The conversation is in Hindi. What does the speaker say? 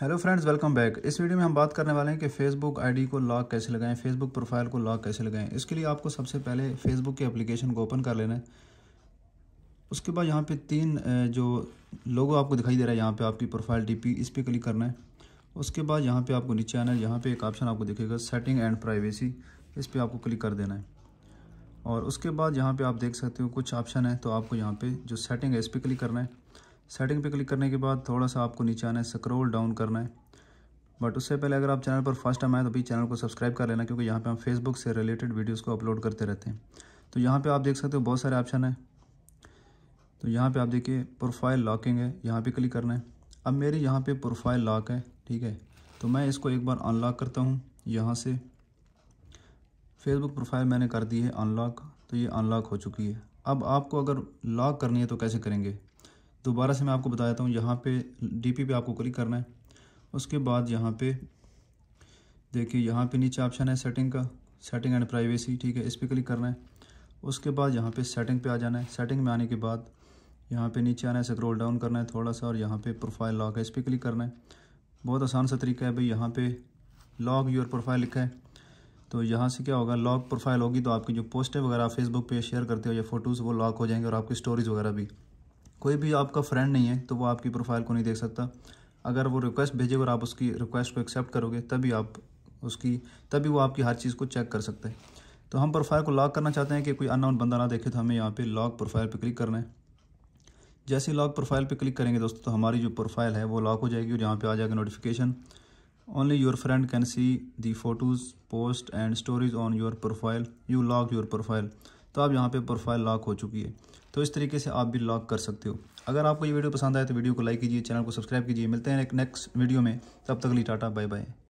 हेलो फ्रेंड्स वेलकम बैक इस वीडियो में हम बात करने वाले हैं कि फेसबुक आईडी को लॉक कैसे लगाएं फेसबुक प्रोफाइल को लॉक कैसे लगाएं इसके लिए आपको सबसे पहले फेसबुक के एप्लीकेशन को ओपन कर लेना है उसके बाद यहाँ पे तीन जो लोगो आपको दिखाई दे रहा है यहाँ पे आपकी प्रोफाइल पी इस पर क्लिक करना है उसके बाद यहाँ पर आपको नीचे आना है यहाँ पर एक ऑप्शन आपको दिखेगा सेटिंग एंड प्राइवेसी इस पर आपको क्लिक कर देना है और उसके बाद यहाँ पर आप देख सकते हो कुछ ऑप्शन है तो आपको यहाँ पर जो सेटिंग है इस पर क्लिक करना है सेटिंग पे क्लिक करने के बाद थोड़ा सा आपको नीचे आना है स्क्रोल डाउन करना है बट उससे पहले अगर आप चैनल पर फर्स्ट टाइम आए तो भी चैनल को सब्सक्राइब कर लेना क्योंकि यहाँ पे हम फेसबुक से रिलेटेड वीडियोस को अपलोड करते रहते हैं तो यहाँ पे आप देख सकते हो बहुत सारे ऑप्शन हैं तो यहाँ पर आप देखिए प्रोफाइल लॉकिंग है यहाँ पर क्लिक करना है अब मेरी यहाँ पर प्रोफाइल लॉक है ठीक है तो मैं इसको एक बार अनलॉक करता हूँ यहाँ से फेसबुक प्रोफाइल मैंने कर दी है अनलॉक तो ये अनलॉक हो चुकी है अब आपको अगर लॉक करनी है तो कैसे करेंगे दोबारा से मैं आपको बता देता हूँ यहाँ पे डीपी पे आपको क्लिक करना है उसके बाद यहाँ पे देखिए यहाँ पे नीचे ऑप्शन है सेटिंग का सेटिंग एंड प्राइवेसी ठीक है इस पर क्लिक करना है उसके बाद यहाँ पे सेटिंग पे आ जाना है सेटिंग में आने के बाद यहाँ पे नीचे आना है स्क्रॉल डाउन करना है थोड़ा सा और यहाँ पे प्रोफाइल लॉक है इस पर क्लिक करना है बहुत आसान सा तरीका है भाई यहाँ पे लॉक योर प्रोफाइल लिखा है तो यहाँ से क्या होगा लॉक प्रोफाइल होगी तो आपकी जो पोस्टें वगैरह फेसबुक पे शेयर करते हो या फोटोज़ वो लॉक हो जाएंगे और आपकी स्टोरीज़ वगैरह भी कोई भी आपका फ्रेंड नहीं है तो वो आपकी प्रोफाइल को नहीं देख सकता अगर वो रिक्वेस्ट भेजेगा और आप उसकी रिक्वेस्ट को एक्सेप्ट करोगे तभी आप उसकी तभी वो आपकी हर चीज़ को चेक कर सकते हैं तो हम प्रोफाइल को लॉक करना चाहते हैं कि कोई अनाउन बंदा ना देखे तो हमें यहाँ पे लॉक प्रोफाइल पे क्लिक करना है जैसे लॉक प्रोफाइल पे क्लिक करेंगे दोस्तों तो हमारी जो प्रोफाइल है वो लॉक हो जाएगी और यहाँ पे आ जाएगा notification only your friend can see the photos post and stories on your profile you lock your profile तो अब यहाँ पर प्रोफाइल लॉक हो चुकी है तो इस तरीके से आप भी लॉक कर सकते हो अगर आपको ये वीडियो पसंद आए तो वीडियो को लाइक कीजिए चैनल को सब्सक्राइब कीजिए मिलते हैं नेक्स्ट वीडियो में तब तक ली टाटा बाय बाय